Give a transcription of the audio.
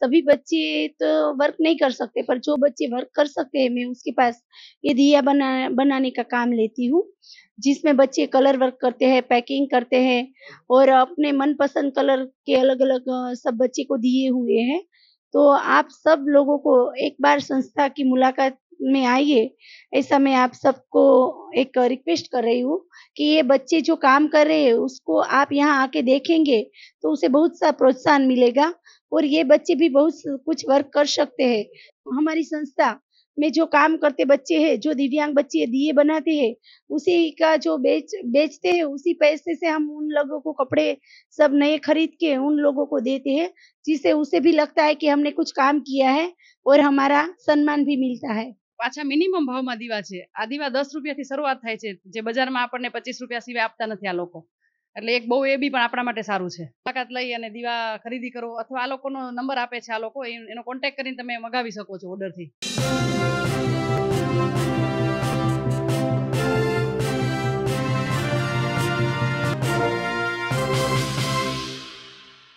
सभी बच्चे तो वर्क नहीं कर सकते पर जो बच्चे वर्क कर सकते हैं मैं उसके पास ये दिया बना बनाने का काम लेती हूँ जिसमें बच्चे कलर वर्क करते हैं पैकिंग करते हैं और अपने मनपसंद कलर के अलग अलग सब बच्चे को दिए हुए हैं तो आप सब लोगों को एक बार संस्था की मुलाकात में आइए ऐसा मैं आप सबको एक रिक्वेस्ट कर रही हूँ कि ये बच्चे जो काम कर रहे हैं उसको आप यहाँ आके देखेंगे तो उसे बहुत सा प्रोत्साहन मिलेगा और ये बच्चे भी बहुत कुछ वर्क कर सकते हैं हमारी संस्था में जो काम करते बच्चे हैं जो दिव्यांग बच्चे दिए बनाते हैं उसी का जो बेच बेचते हैं उसी पैसे से हम उन लोगों को कपड़े सब नए खरीद के उन लोगों को देते हैं जिससे उसे भी लगता है कि हमने कुछ काम किया है और हमारा सम्मान भी मिलता है પાછા મિનિમમ ભાવમાં દીવા છે આ દીવા દસ રૂપિયાથી શરૂઆત થાય છે જે બજારમાં આપણને પચીસ રૂપિયા સિવાય આપતા નથી આ લોકો એટલે એક બહુ એ બી પણ આપણા માટે સારું છે મુલાકાત લઈ અને દીવા ખરીદી કરો અથવા આ લોકોનો નંબર આપે છે આ લોકો એનો કોન્ટેક્ટ કરીને તમે મગાવી શકો છો ઓર્ડરથી